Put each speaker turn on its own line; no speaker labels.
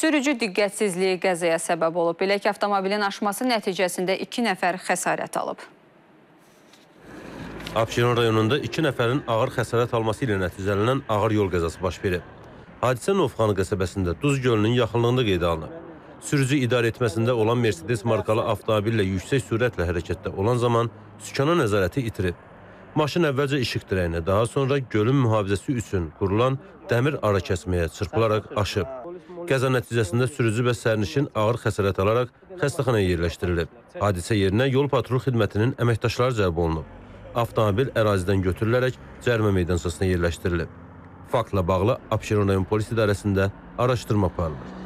Sürücü diqqətsizliyi qəzaya səbəb olub. Belə ki, avtomobilin aşması nəticəsində iki nəfər xəsarət alıb.
Abşeron rayonunda iki nəfərin ağır xəsarət alması ilə nəticələnən ağır yol qəzası baş verib. Hadisə Novxanı qəsəbəsində Duz gölünün yaxınlığında qeydə alınıb. Sürücü idarə etməsində olan Mercedes markalı avtomobillə yüksək sürətlə hərəkətdə olan zaman sükana nəzarəti itirib. Maşın əvvəlcə işıq dirəyinə, daha sonra gölün mühafizəsi üçün qurulan dəmir arakəsməyə çırpılaraq aşıb. Qəza nəticəsində sürücü və sərnişin ağır xəsarət alaraq xəstəxanaya yerləşdirilib. Hadisə yerinə yol patrul xidmətinin əməkdaşları cəlb olunub. Avtomobil ərazidən götürülərək cərimə meydançasına yerləşdirilib. Faktla bağlı Abşeron rayon polis idarəsində araşdırma aparılır.